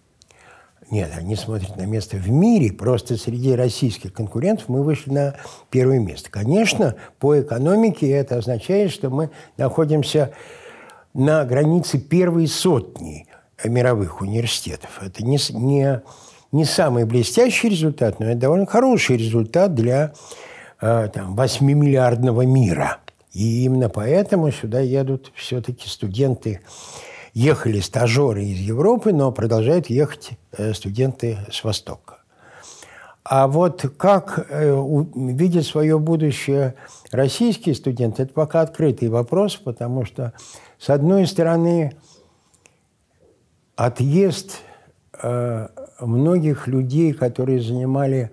Нет, они смотрят на место в мире. Просто среди российских конкурентов мы вышли на первое место. Конечно, по экономике это означает, что мы находимся на границе первой сотни мировых университетов. Это не, не, не самый блестящий результат, но это довольно хороший результат для э, там, 8-миллиардного мира. И именно поэтому сюда едут все-таки студенты ехали стажеры из Европы, но продолжают ехать э, студенты с Востока. А вот как э, видит свое будущее российский студент, это пока открытый вопрос, потому что, с одной стороны, отъезд э, многих людей, которые занимали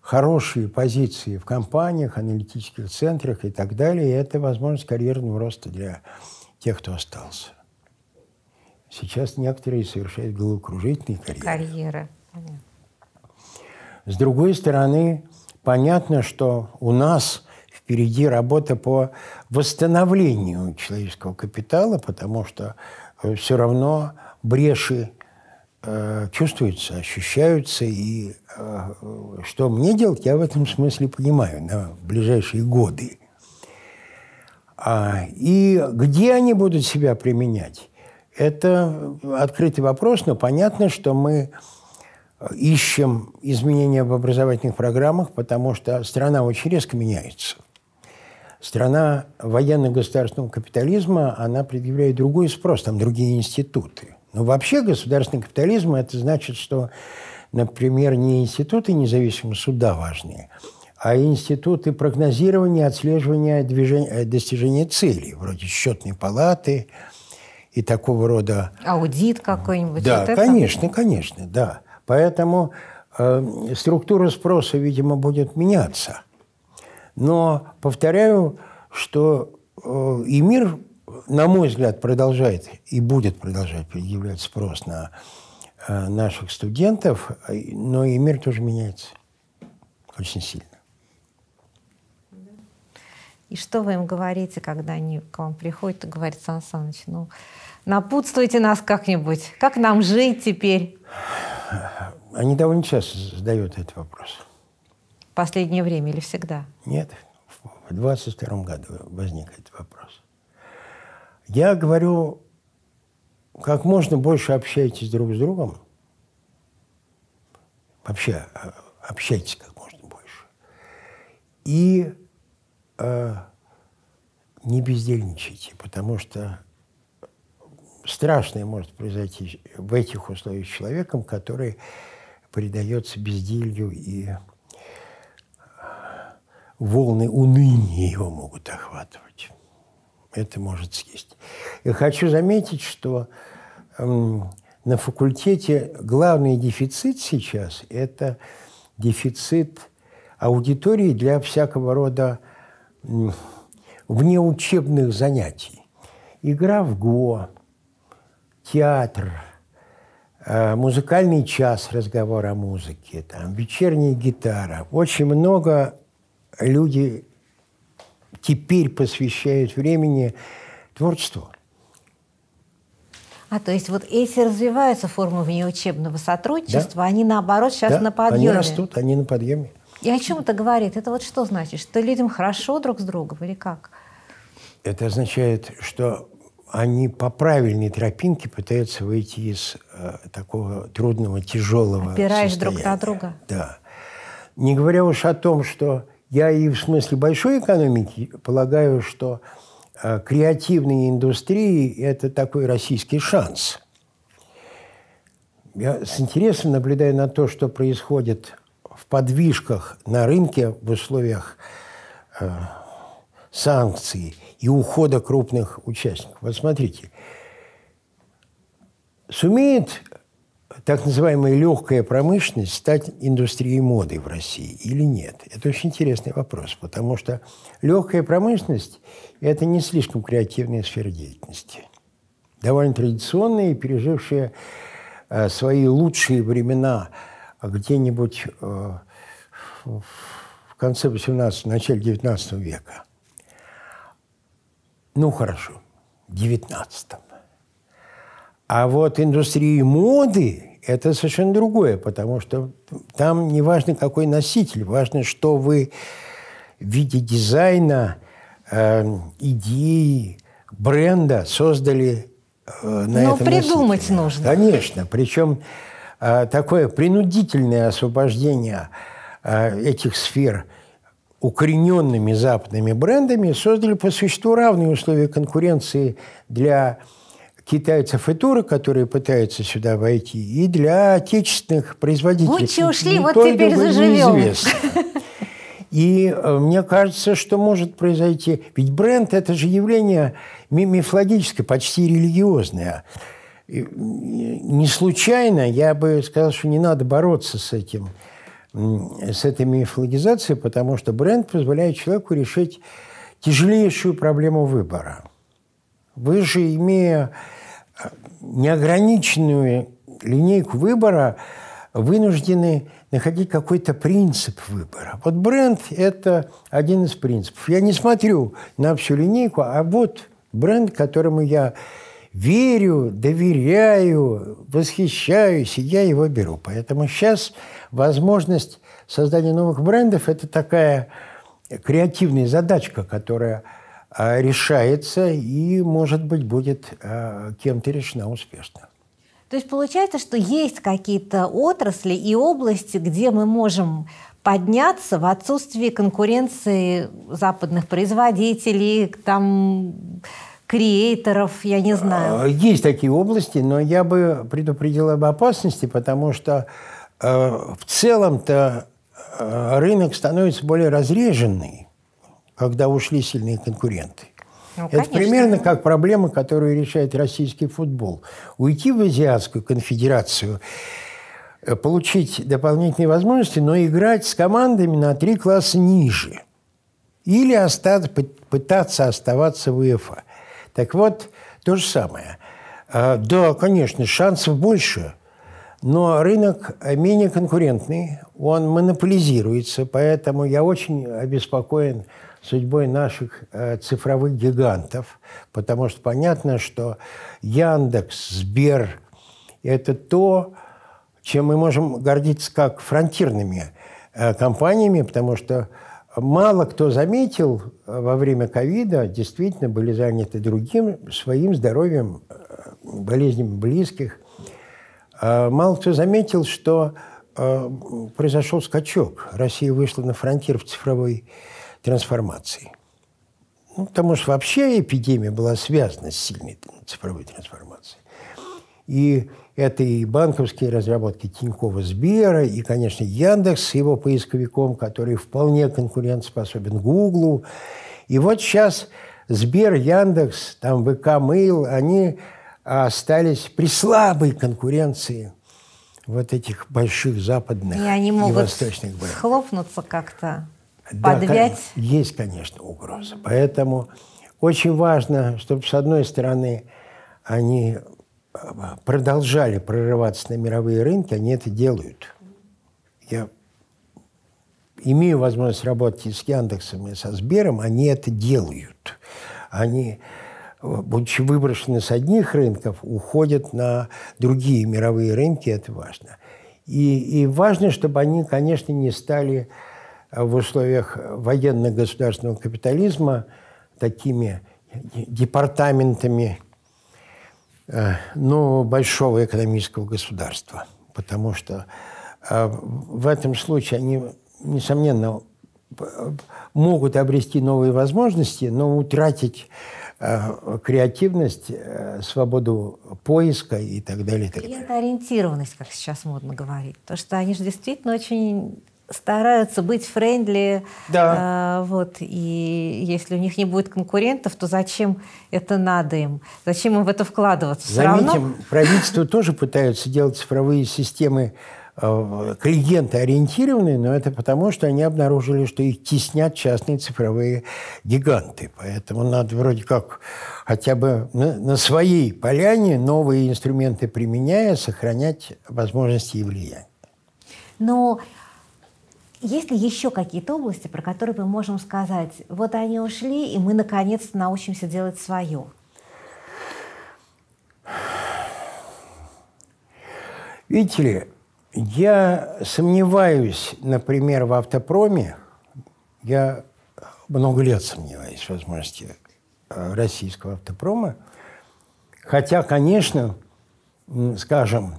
хорошие позиции в компаниях, аналитических центрах и так далее, это возможность карьерного роста для тех, кто остался. Сейчас некоторые совершают головокружительные карьеры. Карьера. С другой стороны, понятно, что у нас впереди работа по восстановлению человеческого капитала, потому что э, все равно бреши э, чувствуются, ощущаются. И э, что мне делать, я в этом смысле понимаю на ближайшие годы. А, и где они будут себя применять? Это открытый вопрос, но понятно, что мы ищем изменения в образовательных программах, потому что страна очень резко меняется. Страна военно-государственного капитализма, она предъявляет другой спрос, там другие институты. Но вообще государственный капитализм – это значит, что, например, не институты независимого суда важные, а институты прогнозирования, отслеживания движения, э, достижения целей, вроде счетной палаты – и такого рода... Аудит какой-нибудь? Да, вот конечно, это? конечно, да. Поэтому э, структура спроса, видимо, будет меняться. Но повторяю, что э, и мир, на мой взгляд, продолжает и будет продолжать предъявлять спрос на э, наших студентов, э, но и мир тоже меняется очень сильно. И что вы им говорите, когда они к вам приходят и говорят, Сан Саныч, ну, Напутствуйте нас как-нибудь. Как нам жить теперь? Они довольно часто задают этот вопрос. В последнее время или всегда? Нет, в 22 году возник этот вопрос. Я говорю, как можно больше общайтесь друг с другом. Вообще, а, общайтесь как можно больше. И э, не бездельничайте, потому что страшное может произойти в этих условиях человеком, который предается безделью и э, волны уныния его могут охватывать. Это может съесть. И хочу заметить, что эм, на факультете главный дефицит сейчас – это дефицит аудитории для всякого рода внеучебных занятий. Игра в ГО, театр, э, музыкальный час, разговор о музыке, там, вечерняя гитара. Очень много люди теперь посвящают времени творчеству. А то есть вот эти развиваются формы внеучебного сотрудничества, да. они наоборот сейчас да, на подъеме. Они растут, они на подъеме. И о чем это говорит? Это вот что значит? Что людям хорошо друг с другом или как? Это означает, что они по правильной тропинке пытаются выйти из э, такого трудного, тяжелого Опираешь состояния. друг на друга. Да. Не говоря уж о том, что я и в смысле большой экономики полагаю, что э, креативные индустрии – это такой российский шанс. Я с интересом наблюдаю на то, что происходит в подвижках на рынке в условиях э, санкций – и ухода крупных участников. Вот смотрите, сумеет так называемая легкая промышленность стать индустрией моды в России или нет? Это очень интересный вопрос, потому что легкая промышленность – это не слишком креативная сфера деятельности. Довольно традиционные, пережившие э, свои лучшие времена а где-нибудь э, в конце 18 начале 19 века. Ну, хорошо, в 19 -м. А вот индустрии моды – это совершенно другое, потому что там не важно, какой носитель, важно, что вы в виде дизайна, э, идеи, бренда создали э, на Но этом придумать носителе. нужно. Конечно. Причем э, такое принудительное освобождение э, этих сфер – укорененными западными брендами создали по существу равные условия конкуренции для китайцев и туры, которые пытаются сюда войти, и для отечественных производителей. Лучше ушли, вот теперь заживем. И э, мне кажется, что может произойти... Ведь бренд – это же явление мифологическое, почти религиозное. И не случайно я бы сказал, что не надо бороться с этим с этой мифологизацией, потому что бренд позволяет человеку решить тяжелейшую проблему выбора. Вы же, имея э, неограниченную линейку выбора, вынуждены находить какой-то принцип выбора. Вот бренд – это один из принципов. Я не смотрю на всю линейку, а вот бренд, которому я верю, доверяю, восхищаюсь, и я его беру. Поэтому сейчас возможность создания новых брендов – это такая креативная задачка, которая а, решается и, может быть, будет а, кем-то решена успешно. То есть получается, что есть какие-то отрасли и области, где мы можем подняться в отсутствии конкуренции западных производителей, там креаторов, я не знаю. А, есть такие области, но я бы предупредил об опасности, потому что э, в целом-то э, рынок становится более разреженный, когда ушли сильные конкуренты. Ну, Это примерно как проблема, которую решает российский футбол. Уйти в Азиатскую конфедерацию, э, получить дополнительные возможности, но играть с командами на три класса ниже. Или остаться, пытаться оставаться в УЕФА. Так вот, то же самое. А, да, конечно, шансов больше, но рынок менее конкурентный, он монополизируется, поэтому я очень обеспокоен судьбой наших э, цифровых гигантов, потому что понятно, что Яндекс, Сбер – это то, чем мы можем гордиться как фронтирными э, компаниями, потому что Мало кто заметил, э, во время ковида действительно были заняты другим, своим здоровьем, э, болезнями близких. Э, мало кто заметил, что произошел скачок. Россия вышла на фронтир в цифровой трансформации. Ну, потому что вообще эпидемия была связана с сильной цифровой трансформацией. И это и банковские разработки Тинькова Сбера, и, конечно, Яндекс с его поисковиком, который вполне конкурентоспособен Гуглу. И вот сейчас Сбер, Яндекс, там ВК, Mail, они остались при слабой конкуренции вот этих больших западных и, они могут и восточных брендов. схлопнуться как-то, да, подвять. Есть, конечно, угроза. Поэтому очень важно, чтобы, с одной стороны, они продолжали прорываться на мировые рынки, они это делают. Я имею возможность работать и с Яндексом, и со Сбером, они это делают. Они, будучи выброшены с одних рынков, уходят на другие мировые рынки, это важно. И, и важно, чтобы они, конечно, не стали э, в условиях военно-государственного капитализма такими департаментами ну, большого экономического государства, потому что э, в этом случае они, несомненно, э, могут обрести новые возможности, но утратить креативность, свободу поиска и так далее. И так далее. Клиентоориентированность, как сейчас модно говорить. То, что они же действительно очень стараются быть френдли. Да. Э, вот, и если у них не будет конкурентов, то зачем это надо им? Зачем им в это вкладываться? Все Заметим, равно... правительство тоже пытаются делать цифровые системы э, клиенты ориентированные, но это потому, что они обнаружили, что их теснят частные цифровые гиганты. Поэтому надо вроде как хотя бы на, на своей поляне новые инструменты применяя, сохранять возможности и влияние. Но есть ли еще какие-то области, про которые мы можем сказать, вот они ушли, и мы наконец-то научимся делать свое? Видите ли, я сомневаюсь, например, в автопроме, я много лет сомневаюсь в возможности э, российского автопрома, хотя, конечно, скажем,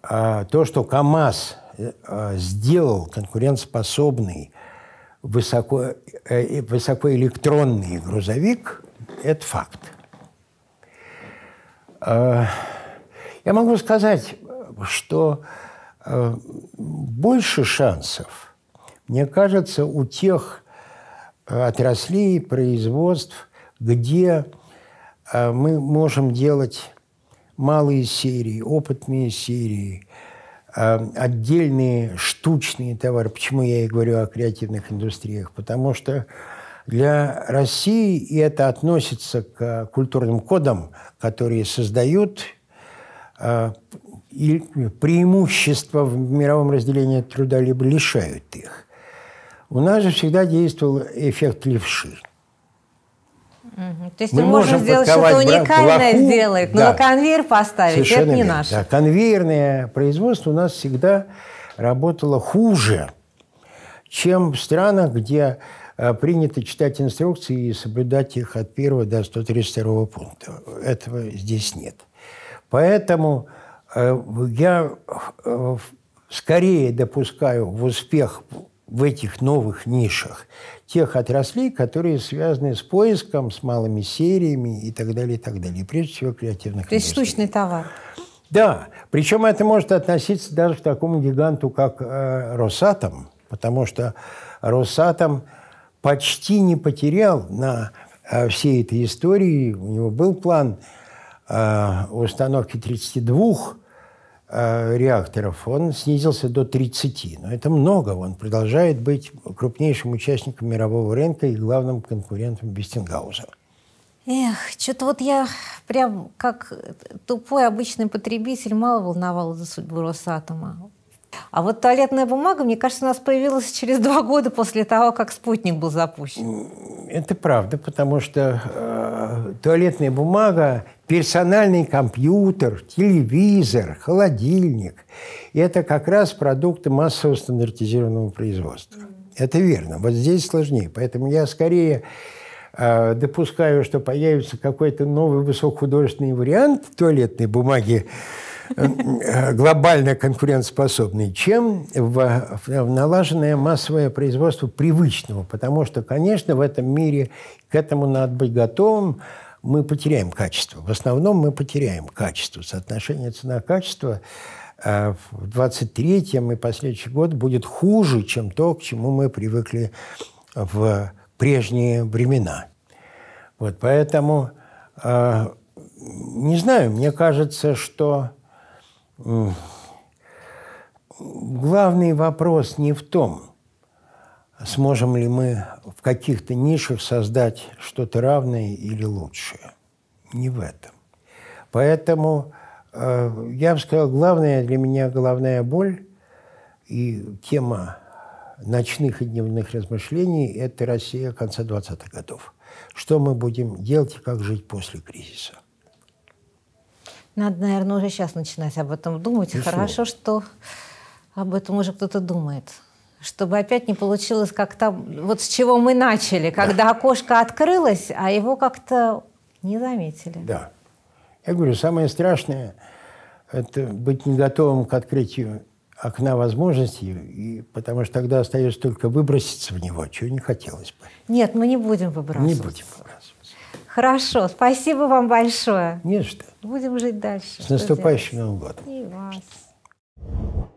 а, то, что КАМАЗ – Э, сделал конкурентоспособный высоко, э, э, высокоэлектронный грузовик, это факт. Я могу сказать, что больше шансов, мне кажется, у тех отраслей производств, где мы можем делать малые серии, опытные серии, Эм, отдельные штучные товары. Почему я и говорю о креативных индустриях? Потому что для России, и это относится к культурным кодам, которые создают э, и преимущества в мировом разделении труда, либо лишают их. У нас же всегда действовал эффект левши. То есть мы можем сделать что-то уникальное блоку, сделать, но да. конвейер поставить, Совершенно это не наше. Да, конвейерное производство у нас всегда работало хуже, чем в странах, где э, принято читать инструкции и соблюдать их от 1 до 132 пункта. Этого здесь нет. Поэтому э, я э, скорее допускаю в успех в этих новых нишах тех отраслей, которые связаны с поиском, с малыми сериями и так далее, и так далее. прежде всего креативных То есть штучный товар. Да, причем это может относиться даже к такому гиганту, как э, Росатом, потому что Росатом почти не потерял на э, всей этой истории, у него был план э, установки 32 Э, реакторов, он снизился до 30. Но это много. Он продолжает быть крупнейшим участником мирового рынка и главным конкурентом Бестингауза. Эх, что-то вот я прям как тупой обычный потребитель мало волновала за судьбу Росатома. А вот туалетная бумага, мне кажется, у нас появилась через два года после того, как спутник был запущен. Это правда, потому что э, туалетная бумага, персональный компьютер, телевизор, холодильник – это как раз продукты массового стандартизированного производства. Это верно. Вот здесь сложнее. Поэтому я скорее э, допускаю, что появится какой-то новый высокохудожественный вариант туалетной бумаги Э, глобально конкурентоспособный, чем в, в налаженное массовое производство привычного. Потому что, конечно, в этом мире к этому надо быть готовым. Мы потеряем качество. В основном мы потеряем качество. Соотношение цена-качество э, в 23-м и последующий год будет хуже, чем то, к чему мы привыкли в прежние времена. Вот поэтому, э, не знаю, мне кажется, что главный вопрос не в том, сможем ли мы в каких-то нишах создать что-то равное или лучшее. Не в этом. Поэтому э, я бы сказал, главная для меня головная боль и тема ночных и дневных размышлений – это Россия конца 20-х годов. Что мы будем делать и как жить после кризиса – надо, наверное, уже сейчас начинать об этом думать. И Хорошо, что об этом уже кто-то думает. Чтобы опять не получилось как там, вот с чего мы начали, когда да. окошко открылось, а его как-то не заметили. Да. Я говорю, самое страшное – это быть не готовым к открытию окна возможностей, и, потому что тогда остается только выброситься в него, чего не хотелось бы. Нет, мы не будем выбрасываться. Не будем выбрасываться. Хорошо, спасибо вам большое. Не что. Будем жить дальше. С наступающим Новым годом. И вас.